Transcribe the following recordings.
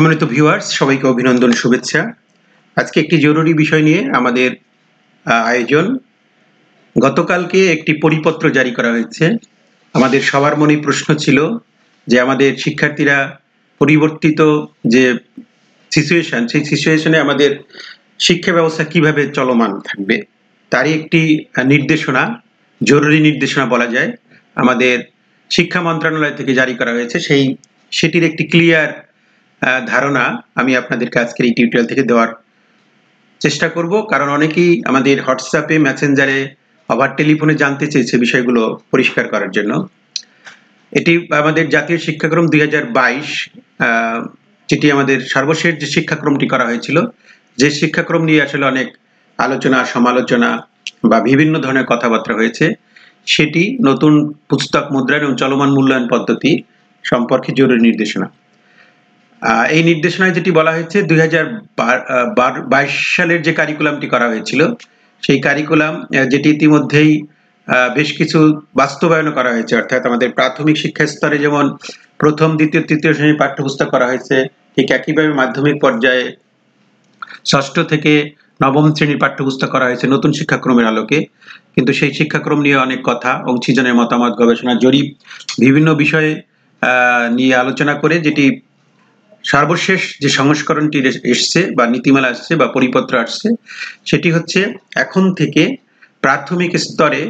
সম্মানিত ভিউয়ার্স সবাইকে অভিনন্দন শুভেচ্ছা আজকে একটি জরুরি বিষয় নিয়ে আমাদের আয়োজন গতকালকে একটি পরিপত্র জারি করা হয়েছে আমাদের সবার মনে প্রশ্ন ছিল যে আমাদের শিক্ষার্থীরা পরিবর্তিত যে সিচুয়েশন সেই সিচুয়েশনে আমাদের শিক্ষা ব্যবস্থা কিভাবে চলমান থাকবে তারই একটি নির্দেশনা জরুরি নির্দেশনা বলা যায় আমাদের শিক্ষা মন্ত্রণালয় থেকে জারি করা হয়েছে সেই সেটির একটি ক্লিয়ার ধারণা আমি আপনাদেরকে আজকের এই টিউটোরিয়াল থেকে দেওয়ার চেষ্টা করব কারণ অনেকেই আমাদের হোয়াটসঅ্যাপে মেসেঞ্জারে আবার টেলিফোনে জানতে চেয়েছে বিষয়গুলো পরিষ্কার করার জন্য এটি আমাদের জাতীয় শিক্ষাক্রম দুই হাজার বাইশ যেটি আমাদের সর্বশেষ যে শিক্ষাক্রমটি করা হয়েছিল যে শিক্ষাক্রম নিয়ে আসলে অনেক আলোচনা সমালোচনা বা বিভিন্ন ধরনের কথাবার্তা হয়েছে সেটি নতুন পুস্তক মুদ্রায়ন এবং চলমান মূল্যায়ন পদ্ধতি সম্পর্কে জরুরি নির্দেশনা এই নির্দেশনায় যেটি বলা হয়েছে দুই সালের যে কারিকুলামটি করা হয়েছিল সেই কারিকুলাম যেটি ইতিমধ্যেই বেশ কিছু বাস্তবায়ন করা হয়েছে অর্থাৎ আমাদের প্রাথমিক শিক্ষা স্তরে যেমন প্রথম দ্বিতীয় তৃতীয় শ্রেণীর পাঠ্যপুস্তক করা হয়েছে ঠিক একইভাবে মাধ্যমিক পর্যায়ে ষষ্ঠ থেকে নবম শ্রেণীর পাঠ্যপুস্তক করা হয়েছে নতুন শিক্ষাক্রমের আলোকে কিন্তু সেই শিক্ষাক্রম নিয়ে অনেক কথা অংশীজনের মতামত গবেষণা জরিপ বিভিন্ন বিষয়ে নিয়ে আলোচনা করে যেটি সর্বশেষ যে সংস্করণটি এসছে বা নীতিমালা আসছে বা পরিপত্র আসছে সেটি হচ্ছে এখন থেকে প্রাথমিক স্তরে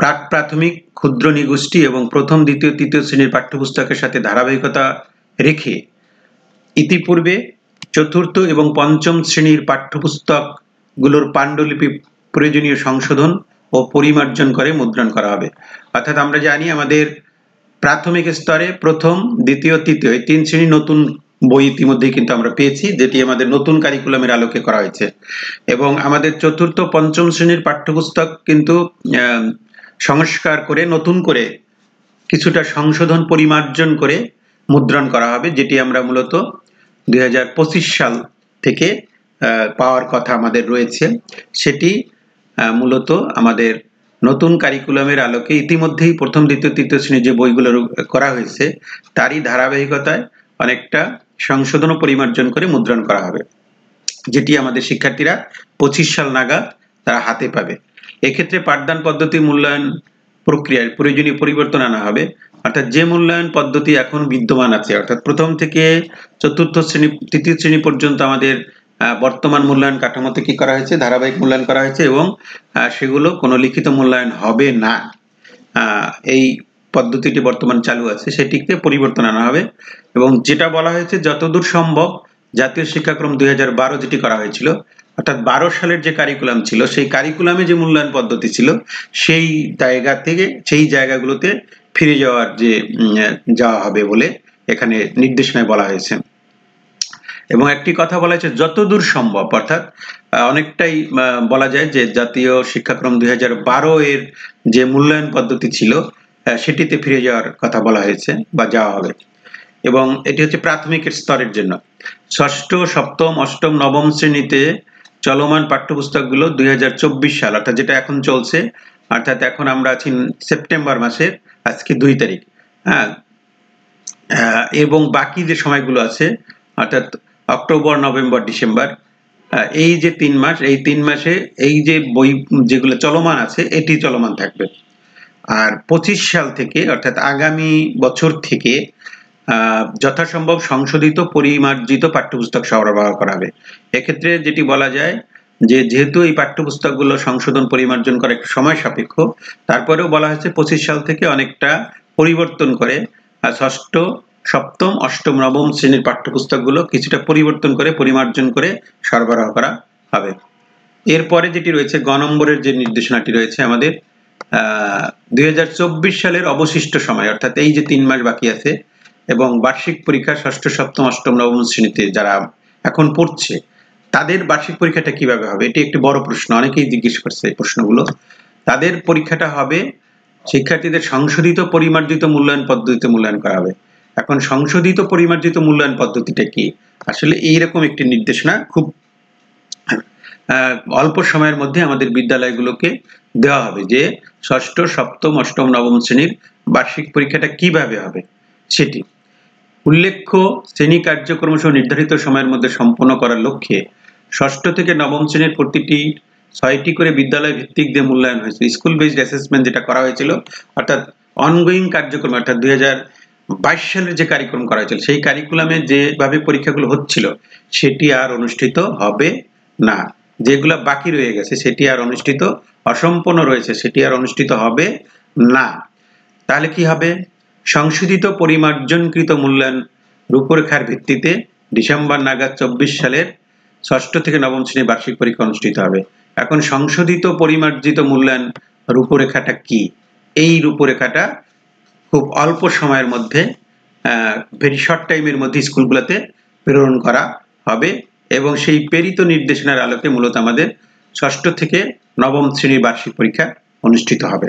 প্রাক প্রাথমিক ক্ষুদ্র নিগোষ্ঠী এবং প্রথম দ্বিতীয় তৃতীয় শ্রেণীর পাঠ্যপুস্তকের সাথে ধারাবাহিকতা রেখে ইতিপূর্বে চতুর্থ এবং পঞ্চম শ্রেণীর পাঠ্যপুস্তকগুলোর পাণ্ডুলিপি প্রয়োজনীয় সংশোধন ও পরিমার্জন করে মুদ্রণ করা হবে অর্থাৎ আমরা জানি আমাদের প্রাথমিক স্তরে প্রথম দ্বিতীয় তৃতীয় এই তিন শ্রেণীর নতুন বই ইতিমধ্যেই কিন্তু আমরা পেয়েছি যেটি আমাদের নতুন কারিকুলামের আলোকে করা হয়েছে এবং আমাদের চতুর্থ পঞ্চম শ্রেণীর পাঠ্যপুস্তক কিন্তু সংস্কার করে নতুন করে কিছুটা সংশোধন পরিমার্জন করে মুদ্রণ করা হবে যেটি আমরা মূলত দুই সাল থেকে পাওয়ার কথা আমাদের রয়েছে সেটি মূলত আমাদের নতুন কারিকুলামের আলোকে ইতিমধ্যেই প্রথম দ্বিতীয় তৃতীয় শ্রেণীর যে বইগুলো করা হয়েছে তারই ধারাবাহিকতায় অনেকটা সংশোধন ও পরিমার্জন করে মুদ্রণ করা হবে যেটি আমাদের শিক্ষার্থীরা পঁচিশ সাল নাগাদ তারা হাতে পাবে এক্ষেত্রে পাঠদান পদ্ধতি মূল্যায়ন প্রক্রিয়ায় প্রয়োজনীয় পরিবর্তন আনা হবে অর্থাৎ যে মূল্যায়ন পদ্ধতি এখন বিদ্যমান আছে অর্থাৎ প্রথম থেকে চতুর্থ শ্রেণী তৃতীয় শ্রেণী পর্যন্ত আমাদের বর্তমান মূল্যায়ন কাঠামোতে কি করা হয়েছে ধারাবাহিক মূল্যায়ন করা হয়েছে এবং সেগুলো কোনো লিখিত মূল্যায়ন হবে না এই পদ্ধতিটি বর্তমান চালু আছে সেটিকে পরিবর্তন আনা হবে এবং যেটা বলা হয়েছে যতদূর সম্ভব জাতীয় শিক্ষাক্রম দুই যেটি করা হয়েছিল অর্থাৎ বারো সালের যে কারিকুলাম ছিল সেই কারিকুলামে যে মূল্যায়ন পদ্ধতি ছিল সেই জায়গা থেকে সেই জায়গাগুলোতে ফিরে যাওয়ার যে যাওয়া হবে বলে এখানে নির্দেশনায় বলা হয়েছে এবং একটি কথা বলা হয়েছে যতদূর সম্ভব অর্থাৎ অনেকটাই বলা যায় যে জাতীয় শিক্ষাক্রম দুই এর যে মূল্যায়ন পদ্ধতি ছিল সেটিতে ফিরে যাওয়ার কথা বলা হয়েছে বা যাওয়া হবে এবং এটি হচ্ছে প্রাথমিক স্তরের জন্য ষষ্ঠ সপ্তম অষ্টম নবম শ্রেণীতে চলমান গুলো দুই সাল অর্থাৎ যেটা এখন চলছে অর্থাৎ এখন আমরা আছি সেপ্টেম্বর মাসের আজকে দুই তারিখ হ্যাঁ এবং বাকি যে সময়গুলো আছে অর্থাৎ অক্টোবর নভেম্বর ডিসেম্বর এই যে তিন মাস এই তিন মাসে এই যে বই যেগুলো চলমান আছে এটি চলমান থাকবে আর পঁচিশ সাল থেকে অর্থাৎ আগামী বছর থেকে যথাসম্ভব সংশোধিত পরিমার্জিত পাঠ্যপুস্তক সরবরাহ করা হবে এক্ষেত্রে যেটি বলা যায় যে যেহেতু এই পাঠ্যপুস্তকগুলো সংশোধন পরিমার্জন করা একটু সময় সাপেক্ষ তারপরেও বলা হয়েছে পঁচিশ সাল থেকে অনেকটা পরিবর্তন করে ষষ্ঠ সপ্তম অষ্টম নবম শ্রেণীর পাঠ্যপুস্তকগুলো কিছুটা পরিবর্তন করে পরিমার্জন করে সরবরাহ করা হবে এরপরে যেটি রয়েছে গ নম্বরের যে নির্দেশনাটি রয়েছে আমাদের দুই সালের অবশিষ্ট সময় অর্থাৎ এই যে তিন মাস বাকি আছে এবং বার্ষিক পরীক্ষা ষষ্ঠ সপ্তম অষ্টম নবম শ্রেণীতে যারা এখন পড়ছে তাদের বার্ষিক পরীক্ষাটা কিভাবে হবে এটি একটি বড় প্রশ্ন অনেকেই জিজ্ঞেস করছে এই প্রশ্নগুলো তাদের পরীক্ষাটা হবে শিক্ষার্থীদের সংশোধিত পরিমার্জিত মূল্যায়ন পদ্ধতিতে মূল্যায়ন করা হবে এখন সংশোধিত পরিমার্জিত মূল্যায়ন পদ্ধতিটা কি আসলে এইরকম একটি নির্দেশনা খুব অল্প সময়ের মধ্যে আমাদের বিদ্যালয়গুলোকে দেওয়া হবে যে ষষ্ঠ সপ্তম অষ্টম নবম শ্রেণীর বার্ষিক পরীক্ষাটা কিভাবে হবে সেটি উল্লেখ্য শ্রেণী কার্যক্রম সহ নির্ধারিত সময়ের মধ্যে সম্পন্ন করার লক্ষ্যে ষষ্ঠ থেকে নবম শ্রেণীর প্রতিটি ছয়টি করে বিদ্যালয় ভিত্তিক দিয়ে মূল্যায়ন হয়েছে স্কুল বেসড অ্যাসেসমেন্ট যেটা করা হয়েছিল অর্থাৎ অনগোয়িং কার্যক্রম অর্থাৎ দুই বাইশ সালের যে কারিকুলাম করা হয়েছিল সেই কারিকুলামে যেভাবে পরীক্ষাগুলো হচ্ছিল সেটি আর অনুষ্ঠিত হবে না যেগুলো বাকি রয়ে গেছে সেটি আর অনুষ্ঠিত অসম্পূর্ণ রয়েছে সেটি আর অনুষ্ঠিত হবে না তাহলে কি হবে সংশোধিত পরিমার্জনকৃত মূল্যায়ন রূপরেখার ভিত্তিতে ডিসেম্বর নাগাদ চব্বিশ সালের ষষ্ঠ থেকে নবম শ্রেণীর বার্ষিক পরীক্ষা অনুষ্ঠিত হবে এখন সংশোধিত পরিমার্জিত মূল্যায়ন রূপরেখাটা কি এই রূপরেখাটা খুব অল্প সময়ের মধ্যে ভেরি শর্ট টাইমের মধ্যে স্কুলগুলোতে প্রেরণ করা হবে এবং সেই প্রেরিত নির্দেশনার আলোকে মূলত আমাদের ষষ্ঠ থেকে নবম শ্রেণীর বার্ষিক পরীক্ষা অনুষ্ঠিত হবে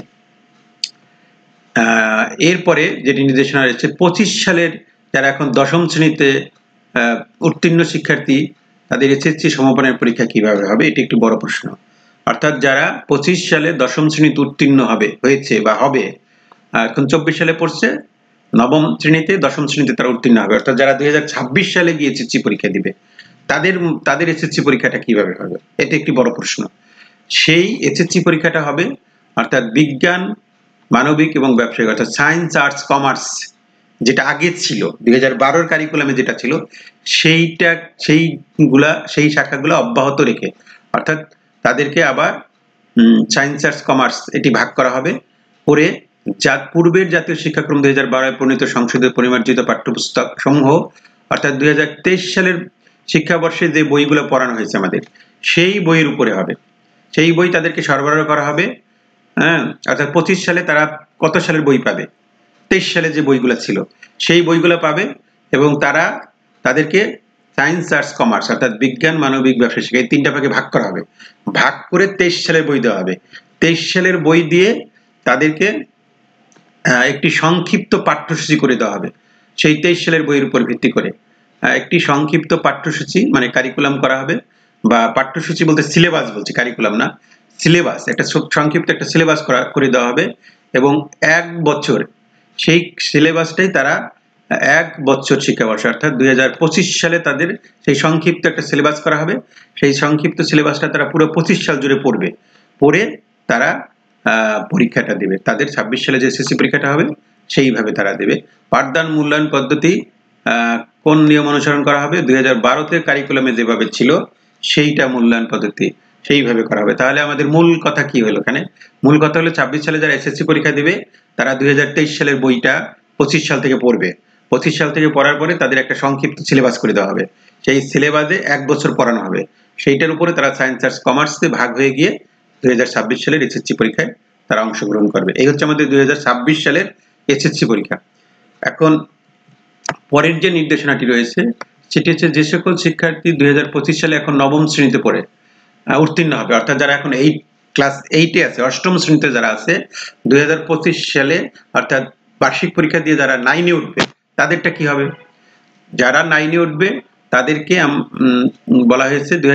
এরপরে যেটি নির্দেশনা রয়েছে পঁচিশ সালের যারা এখন দশম শ্রেণীতে উত্তীর্ণ শিক্ষার্থী তাদের এসএসসি সমাপনের পরীক্ষা কিভাবে হবে এটি একটি বড় প্রশ্ন অর্থাৎ যারা পঁচিশ সালে দশম শ্রেণীতে উত্তীর্ণ হবে হয়েছে বা হবে এখন চব্বিশ সালে পড়ছে নবম শ্রেণীতে দশম শ্রেণীতে তারা উত্তীর্ণ হবে অর্থাৎ যারা দুই সালে গিয়ে এসএসসি পরীক্ষা দিবে তাদের তাদের এসএসসি পরীক্ষাটা কিভাবে হবে এটা একটি বড় প্রশ্ন সেই এসএসসি পরীক্ষাটা হবে অর্থাৎ বিজ্ঞান মানবিক এবং ব্যবসায়িক অর্থাৎ সায়েন্স আর্টস কমার্স যেটা আগে ছিল দুই হাজার বারোর কারিকুলামে যেটা ছিল সেইটা সেইগুলা সেই শাখাগুলো অব্যাহত রেখে অর্থাৎ তাদেরকে আবার সায়েন্স আর্টস কমার্স এটি ভাগ করা হবে করে যা পূর্বের জাতীয় শিক্ষাক্রম দুই হাজার বারোয় প্রণীত সংশোধিত পরিমার্জিত পাঠ্যপুস্তক সমূহ অর্থাৎ দুই হাজার সালের শিক্ষাবর্ষে যে বইগুলো পড়ানো হয়েছে আমাদের সেই বইয়ের উপরে হবে সেই বই তাদেরকে সরবরাহ করা হবে হ্যাঁ অর্থাৎ পঁচিশ সালে তারা কত সালের বই পাবে তেইশ সালে যে বইগুলো ছিল সেই বইগুলো পাবে এবং তারা তাদেরকে সায়েন্স আর্টস কমার্স অর্থাৎ বিজ্ঞান মানবিক ব্যবসা শিক্ষা এই তিনটা ভাগে ভাগ করা হবে ভাগ করে তেইশ সালের বই দেওয়া হবে তেইশ সালের বই দিয়ে তাদেরকে একটি সংক্ষিপ্ত পাঠ্যসূচি করে দেওয়া হবে সেই তেইশ সালের বইয়ের উপর ভিত্তি করে একটি সংক্ষিপ্ত পাঠ্যসূচি মানে কারিকুলাম করা হবে বা পাঠ্যসূচি বলতে সিলেবাস বলছি কারিকুলাম না সিলেবাস একটা সংক্ষিপ্ত একটা সিলেবাস করা করে দেওয়া হবে এবং এক বছর সেই সিলেবাসটাই তারা এক বছর শিক্ষাবর্ষ অর্থাৎ দুই সালে তাদের সেই সংক্ষিপ্ত একটা সিলেবাস করা হবে সেই সংক্ষিপ্ত সিলেবাসটা তারা পুরো পঁচিশ সাল জুড়ে পড়বে পড়ে তারা পরীক্ষাটা দেবে তাদের ছাব্বিশ সালে যে এসএসসি পরীক্ষাটা হবে সেইভাবে তারা দেবে পাঠদান মূল্যায়ন পদ্ধতি কোন নিয়ম অনুসরণ করা হবে দুই হাজার বারোতে কারিকুলামে যেভাবে ছিল সেইটা মূল্যায়ন পদ্ধতি সেইভাবে করা হবে তাহলে আমাদের মূল কথা কি হলো এখানে মূল কথা হলো ছাব্বিশ সালে যারা এসএসসি পরীক্ষা দেবে তারা দুই সালের বইটা পঁচিশ সাল থেকে পড়বে পঁচিশ সাল থেকে পড়ার পরে তাদের একটা সংক্ষিপ্ত সিলেবাস করে দেওয়া হবে সেই সিলেবাসে এক বছর পড়ানো হবে সেইটার উপরে তারা সায়েন্স আর্টস কমার্সে ভাগ হয়ে গিয়ে 2026 সালের এসএসসি পরীক্ষায় তারা অংশগ্রহণ করবে এই হচ্ছে আমাদের 2026 সালের এসএসসি পরীক্ষা এখন পরের যে নির্দেশনাটি রয়েছে সেটি হচ্ছে যে সকল শিক্ষার্থী দুই সালে এখন নবম শ্রেণীতে পড়ে উত্তীর্ণ হবে অর্থাৎ যারা এখন এইট ক্লাস এইটে আছে অষ্টম শ্রেণীতে যারা আছে দুই সালে অর্থাৎ বার্ষিক পরীক্ষা দিয়ে যারা নাইনে উঠবে তাদেরটা কি হবে যারা নাইনে উঠবে তাদেরকে বলা হয়েছে দুই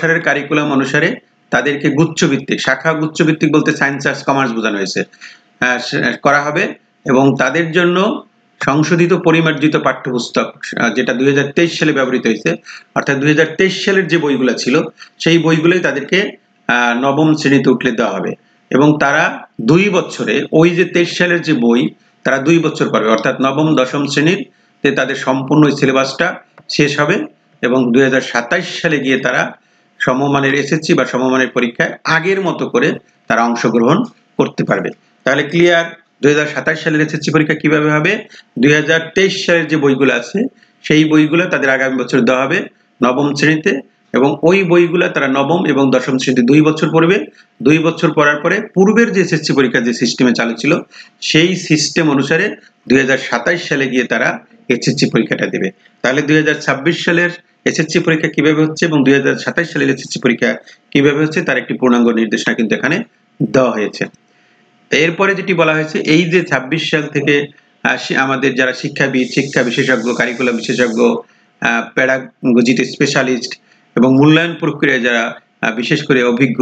সালের কারিকুলাম অনুসারে তাদেরকে গুচ্ছভিত্তিক শাখা গুচ্ছভিত্তিক বলতে সায়েন্স আর্টস কমার্স বোঝানো হয়েছে করা হবে এবং তাদের জন্য সংশোধিত পরিমার্জিত পাঠ্যপুস্তক যেটা দুই সালে ব্যবহৃত হয়েছে অর্থাৎ দুই সালের যে বইগুলো ছিল সেই বইগুলোই তাদেরকে নবম শ্রেণীতে উঠলে দেওয়া হবে এবং তারা দুই বছরে ওই যে তেইশ সালের যে বই তারা দুই বছর পাবে অর্থাৎ নবম দশম শ্রেণীর তাদের সম্পূর্ণ সিলেবাসটা শেষ হবে এবং দুই সালে গিয়ে তারা সমমানের এসএসসি বা সমমানের পরীক্ষায় আগের মতো করে তারা অংশগ্রহণ করতে পারবে তাহলে ক্লিয়ার দুই সালের এসএসসি পরীক্ষা কিভাবে হবে দুই সালের যে বইগুলো আছে সেই বইগুলো তাদের আগামী বছর দেওয়া হবে নবম শ্রেণীতে এবং ওই বইগুলো তারা নবম এবং দশম শ্রেণীতে দুই বছর পড়বে দুই বছর পড়ার পরে পূর্বের যে এসএসসি পরীক্ষা যে সিস্টেমে চালু ছিল সেই সিস্টেম অনুসারে দুই সালে গিয়ে তারা এসএসসি পরীক্ষাটা দেবে তাহলে দুই সালের এসএসসি পরীক্ষা কিভাবে হচ্ছে এবং দুই সালের এসএসসি পরীক্ষা কিভাবে হচ্ছে তার একটি পূর্ণাঙ্গ নির্দেশনা কিন্তু এখানে দেওয়া হয়েছে এরপরে যেটি বলা হয়েছে এই যে ছাব্বিশ সাল থেকে আমাদের যারা শিক্ষাবিদ শিক্ষা বিশেষজ্ঞ কারিকুলাম বিশেষজ্ঞ প্যাডাগজিতে স্পেশালিস্ট এবং মূল্যায়ন প্রক্রিয়ায় যারা বিশেষ করে অভিজ্ঞ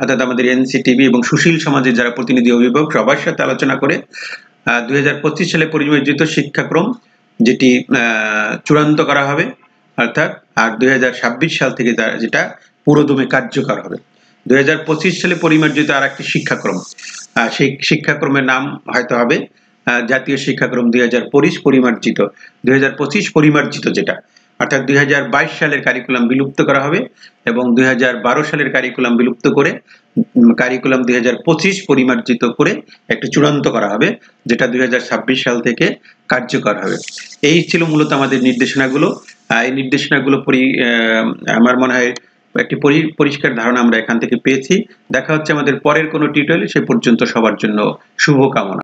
অর্থাৎ আমাদের এনসিটিভি এবং সুশীল সমাজের যারা প্রতিনিধি অভিভাবক সবার সাথে আলোচনা করে দুই সালে পরিমার্জিত শিক্ষাক্রম যেটি চূড়ান্ত করা হবে অর্থাৎ আর দুই সাল থেকে যেটা পুরোদমে কার্যকর হবে দুই সালে পরিমার্জিত আর একটি শিক্ষাক্রম সেই শিক্ষাক্রমের নাম হয়তো হবে জাতীয় শিক্ষাক্রম দুই হাজার পরিমার্জিত দুই পরিমার্জিত যেটা অর্থাৎ দুই সালের কারিকুলাম বিলুপ্ত করা হবে এবং দুই সালের কারিকুলাম বিলুপ্ত করে কারিকুলাম দুই পরিমার্জিত করে একটা চূড়ান্ত করা হবে যেটা দুই সাল থেকে কার্যকর হবে এই ছিল মূলত আমাদের নির্দেশনাগুলো এই নির্দেশনাগুলো পরি আমার মনে হয় একটি পরিষ্কার ধারণা আমরা এখান থেকে পেয়েছি দেখা হচ্ছে আমাদের পরের কোনো টিউটোরিয়ালে সে পর্যন্ত সবার জন্য শুভকামনা